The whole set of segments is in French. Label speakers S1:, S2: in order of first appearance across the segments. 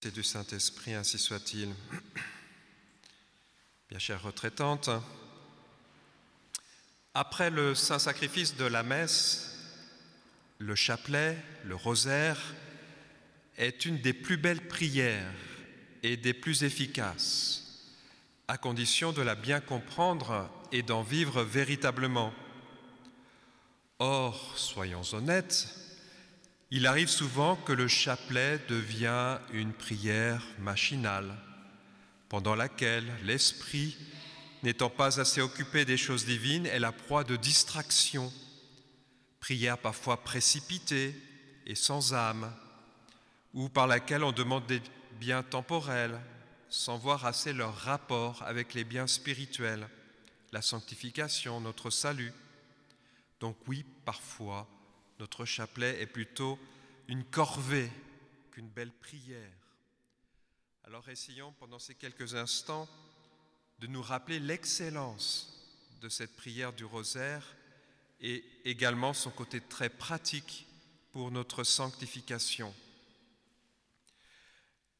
S1: C'est du Saint-Esprit, ainsi soit-il. Bien chère retraitante, après le saint sacrifice de la messe, le chapelet, le rosaire, est une des plus belles prières et des plus efficaces, à condition de la bien comprendre et d'en vivre véritablement. Or, soyons honnêtes, il arrive souvent que le chapelet devient une prière machinale, pendant laquelle l'esprit, n'étant pas assez occupé des choses divines, est la proie de distractions, prière parfois précipitée et sans âme, ou par laquelle on demande des biens temporels, sans voir assez leur rapport avec les biens spirituels, la sanctification, notre salut. Donc oui, parfois, notre chapelet est plutôt une corvée qu'une belle prière. Alors essayons pendant ces quelques instants de nous rappeler l'excellence de cette prière du rosaire et également son côté très pratique pour notre sanctification.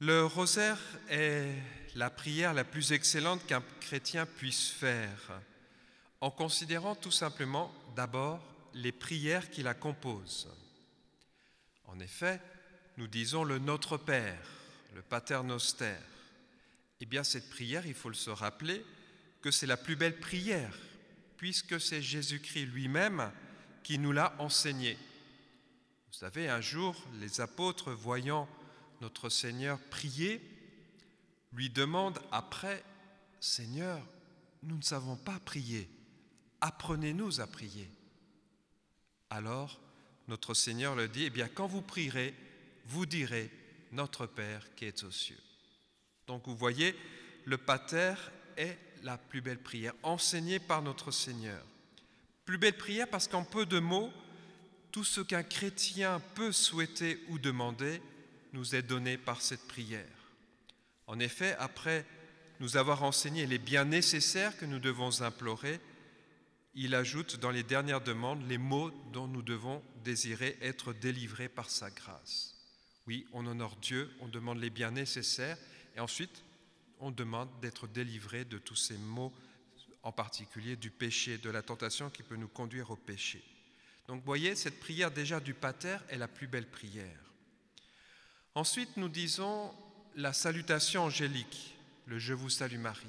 S1: Le rosaire est la prière la plus excellente qu'un chrétien puisse faire, en considérant tout simplement d'abord les prières qui la composent. En effet, nous disons le Notre Père, le Pater Noster Eh bien, cette prière, il faut se rappeler que c'est la plus belle prière, puisque c'est Jésus-Christ lui-même qui nous l'a enseignée. Vous savez, un jour, les apôtres, voyant notre Seigneur prier, lui demandent après, Seigneur, nous ne savons pas prier, apprenez-nous à prier. Alors, notre Seigneur le dit, eh bien, quand vous prierez, vous direz, Notre Père qui est aux cieux. Donc vous voyez, le pater est la plus belle prière, enseignée par notre Seigneur. Plus belle prière parce qu'en peu de mots, tout ce qu'un chrétien peut souhaiter ou demander nous est donné par cette prière. En effet, après nous avoir enseigné les biens nécessaires que nous devons implorer, il ajoute dans les dernières demandes les mots dont nous devons désirer être délivrés par sa grâce. Oui, on honore Dieu, on demande les biens nécessaires, et ensuite on demande d'être délivré de tous ces maux, en particulier du péché, de la tentation qui peut nous conduire au péché. Donc voyez, cette prière déjà du Pater est la plus belle prière. Ensuite, nous disons la salutation angélique, le Je vous salue Marie.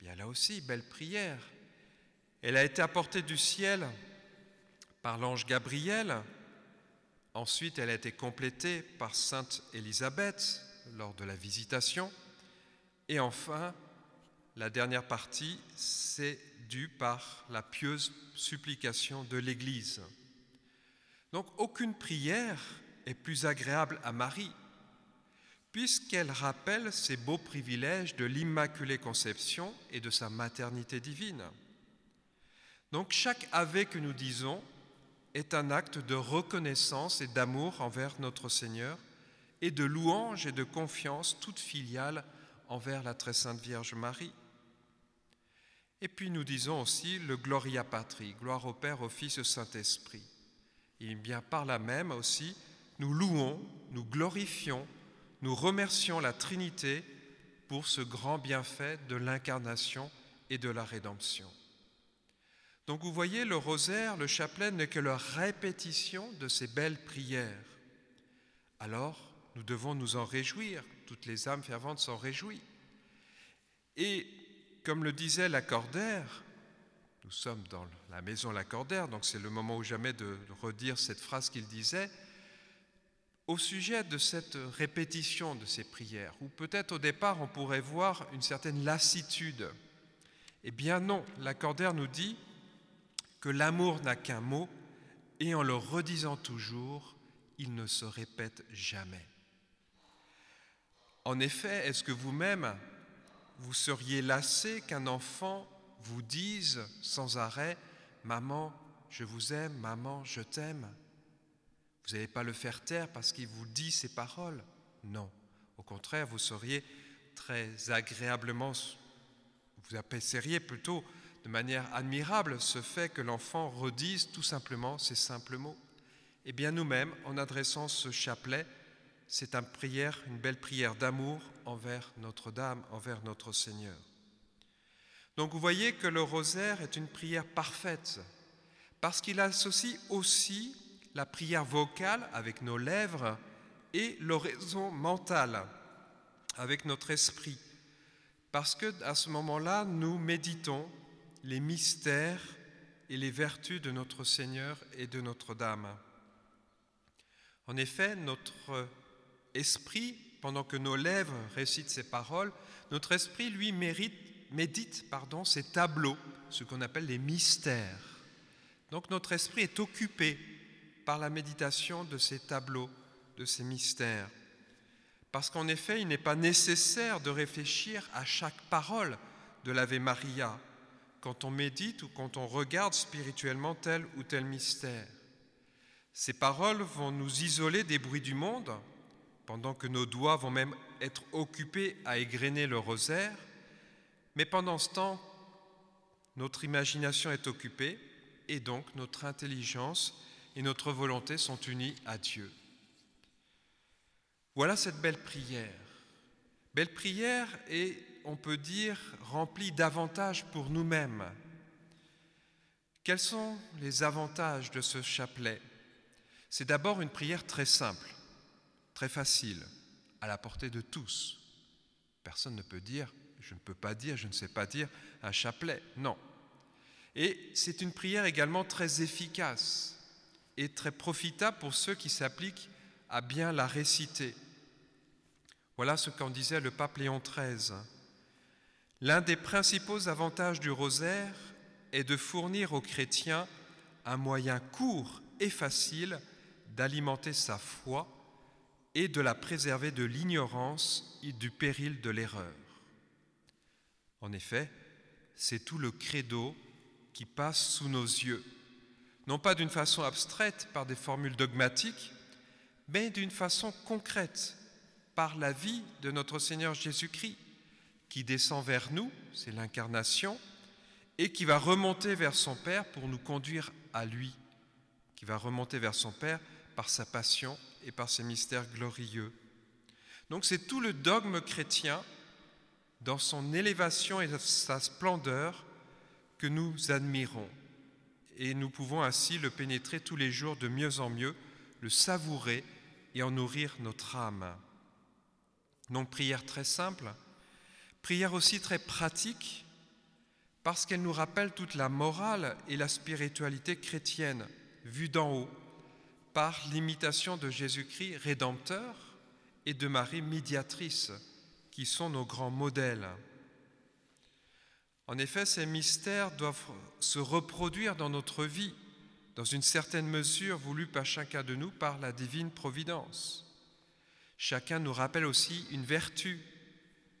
S1: Bien là aussi, belle prière. Elle a été apportée du ciel par l'ange Gabriel. Ensuite, elle a été complétée par Sainte Élisabeth lors de la visitation. Et enfin, la dernière partie, c'est due par la pieuse supplication de l'Église. Donc aucune prière est plus agréable à Marie, puisqu'elle rappelle ses beaux privilèges de l'Immaculée Conception et de sa maternité divine. Donc chaque ave que nous disons est un acte de reconnaissance et d'amour envers notre Seigneur et de louange et de confiance toute filiale envers la très sainte Vierge Marie. Et puis nous disons aussi le Gloria Patri, gloire au Père, au Fils, au Saint-Esprit. Et bien par là même aussi, nous louons, nous glorifions, nous remercions la Trinité pour ce grand bienfait de l'incarnation et de la rédemption. Donc vous voyez, le rosaire, le chapelet n'est que la répétition de ces belles prières. Alors, nous devons nous en réjouir, toutes les âmes ferventes s'en réjouissent. Et comme le disait l'accordaire, nous sommes dans la maison l'accordaire. donc c'est le moment ou jamais de redire cette phrase qu'il disait, au sujet de cette répétition de ces prières, où peut-être au départ on pourrait voir une certaine lassitude. Eh bien non, l'accordaire nous dit, que l'amour n'a qu'un mot, et en le redisant toujours, il ne se répète jamais. En effet, est-ce que vous-même, vous seriez lassé qu'un enfant vous dise sans arrêt, Maman, je vous aime, maman, je t'aime Vous n'allez pas le faire taire parce qu'il vous dit ces paroles Non. Au contraire, vous seriez très agréablement, vous apprécieriez plutôt de manière admirable ce fait que l'enfant redise tout simplement ces simples mots. Eh bien nous-mêmes, en adressant ce chapelet, c'est une prière, une belle prière d'amour envers Notre-Dame, envers notre Seigneur. Donc vous voyez que le rosaire est une prière parfaite, parce qu'il associe aussi la prière vocale avec nos lèvres et l'oraison mentale avec notre esprit. Parce que à ce moment-là, nous méditons les mystères et les vertus de notre Seigneur et de Notre-Dame. En effet, notre esprit, pendant que nos lèvres récitent ces paroles, notre esprit, lui, mérite, médite pardon, ces tableaux, ce qu'on appelle les mystères. Donc notre esprit est occupé par la méditation de ces tableaux, de ces mystères. Parce qu'en effet, il n'est pas nécessaire de réfléchir à chaque parole de l'Ave Maria, quand on médite ou quand on regarde spirituellement tel ou tel mystère. Ces paroles vont nous isoler des bruits du monde, pendant que nos doigts vont même être occupés à égrener le rosaire, mais pendant ce temps, notre imagination est occupée et donc notre intelligence et notre volonté sont unies à Dieu. Voilà cette belle prière. Belle prière et on peut dire, rempli d'avantages pour nous-mêmes. Quels sont les avantages de ce chapelet C'est d'abord une prière très simple, très facile, à la portée de tous. Personne ne peut dire, je ne peux pas dire, je ne sais pas dire un chapelet. Non. Et c'est une prière également très efficace et très profitable pour ceux qui s'appliquent à bien la réciter. Voilà ce qu'en disait le pape Léon XIII. L'un des principaux avantages du rosaire est de fournir aux chrétiens un moyen court et facile d'alimenter sa foi et de la préserver de l'ignorance et du péril de l'erreur. En effet, c'est tout le credo qui passe sous nos yeux, non pas d'une façon abstraite par des formules dogmatiques, mais d'une façon concrète par la vie de notre Seigneur Jésus-Christ qui descend vers nous, c'est l'incarnation, et qui va remonter vers son Père pour nous conduire à lui, qui va remonter vers son Père par sa passion et par ses mystères glorieux. Donc c'est tout le dogme chrétien dans son élévation et sa splendeur que nous admirons. Et nous pouvons ainsi le pénétrer tous les jours de mieux en mieux, le savourer et en nourrir notre âme. Donc prière très simple, Prière aussi très pratique parce qu'elle nous rappelle toute la morale et la spiritualité chrétienne vue d'en haut par l'imitation de Jésus-Christ rédempteur et de Marie médiatrice qui sont nos grands modèles. En effet, ces mystères doivent se reproduire dans notre vie, dans une certaine mesure voulue par chacun de nous par la divine providence. Chacun nous rappelle aussi une vertu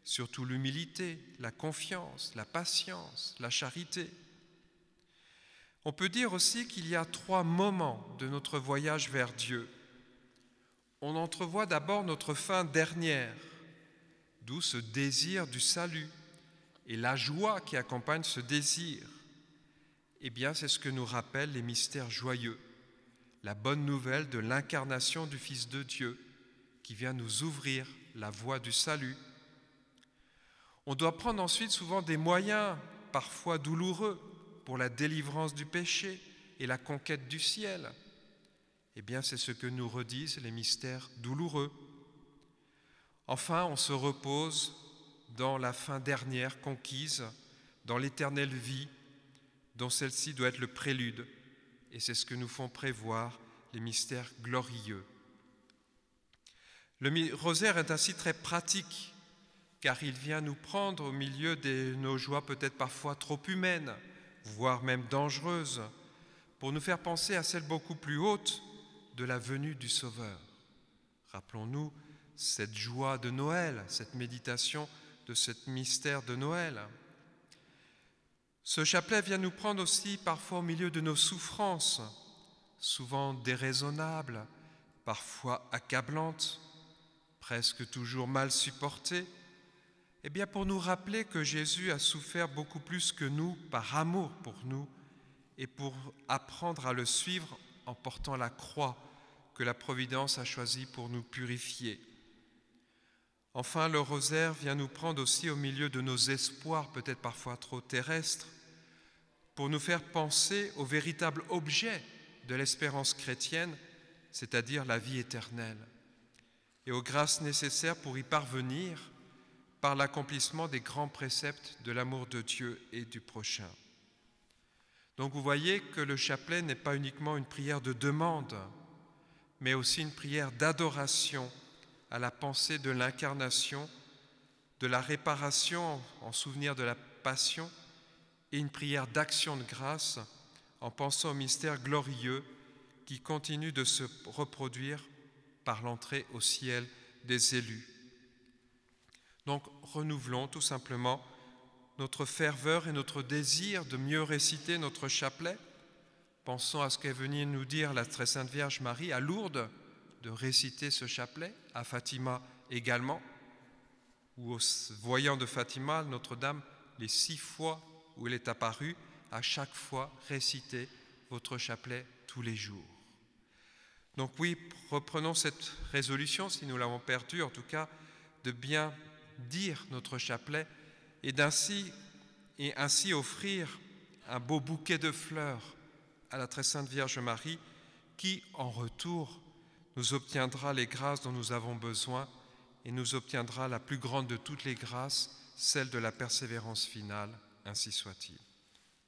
S1: surtout l'humilité, la confiance, la patience, la charité. On peut dire aussi qu'il y a trois moments de notre voyage vers Dieu. On entrevoit d'abord notre fin dernière, d'où ce désir du salut et la joie qui accompagne ce désir. Eh bien, c'est ce que nous rappellent les mystères joyeux, la bonne nouvelle de l'incarnation du Fils de Dieu qui vient nous ouvrir la voie du salut on doit prendre ensuite souvent des moyens, parfois douloureux, pour la délivrance du péché et la conquête du ciel. Eh bien, c'est ce que nous redisent les mystères douloureux. Enfin, on se repose dans la fin dernière conquise, dans l'éternelle vie, dont celle-ci doit être le prélude. Et c'est ce que nous font prévoir les mystères glorieux. Le rosaire est ainsi très pratique car il vient nous prendre au milieu de nos joies peut-être parfois trop humaines, voire même dangereuses, pour nous faire penser à celle beaucoup plus haute de la venue du Sauveur. Rappelons-nous cette joie de Noël, cette méditation de ce mystère de Noël. Ce chapelet vient nous prendre aussi parfois au milieu de nos souffrances, souvent déraisonnables, parfois accablantes, presque toujours mal supportées, eh bien, pour nous rappeler que Jésus a souffert beaucoup plus que nous par amour pour nous et pour apprendre à le suivre en portant la croix que la Providence a choisie pour nous purifier. Enfin, le rosaire vient nous prendre aussi au milieu de nos espoirs, peut-être parfois trop terrestres, pour nous faire penser au véritable objet de l'espérance chrétienne, c'est-à-dire la vie éternelle, et aux grâces nécessaires pour y parvenir par l'accomplissement des grands préceptes de l'amour de Dieu et du prochain. Donc vous voyez que le chapelet n'est pas uniquement une prière de demande, mais aussi une prière d'adoration à la pensée de l'incarnation, de la réparation en souvenir de la passion, et une prière d'action de grâce en pensant au mystère glorieux qui continue de se reproduire par l'entrée au ciel des élus. Donc renouvelons tout simplement notre ferveur et notre désir de mieux réciter notre chapelet. Pensons à ce qu'est venue nous dire la très sainte Vierge Marie à Lourdes, de réciter ce chapelet, à Fatima également, ou au voyant de Fatima, Notre-Dame, les six fois où elle est apparue, à chaque fois réciter votre chapelet tous les jours. Donc oui, reprenons cette résolution, si nous l'avons perdue en tout cas, de bien dire notre chapelet et d'ainsi et ainsi offrir un beau bouquet de fleurs à la très sainte Vierge Marie qui en retour nous obtiendra les grâces dont nous avons besoin et nous obtiendra la plus grande de toutes les grâces, celle de la persévérance finale, ainsi soit-il.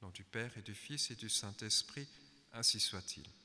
S1: Nom du Père et du Fils et du Saint-Esprit, ainsi soit-il.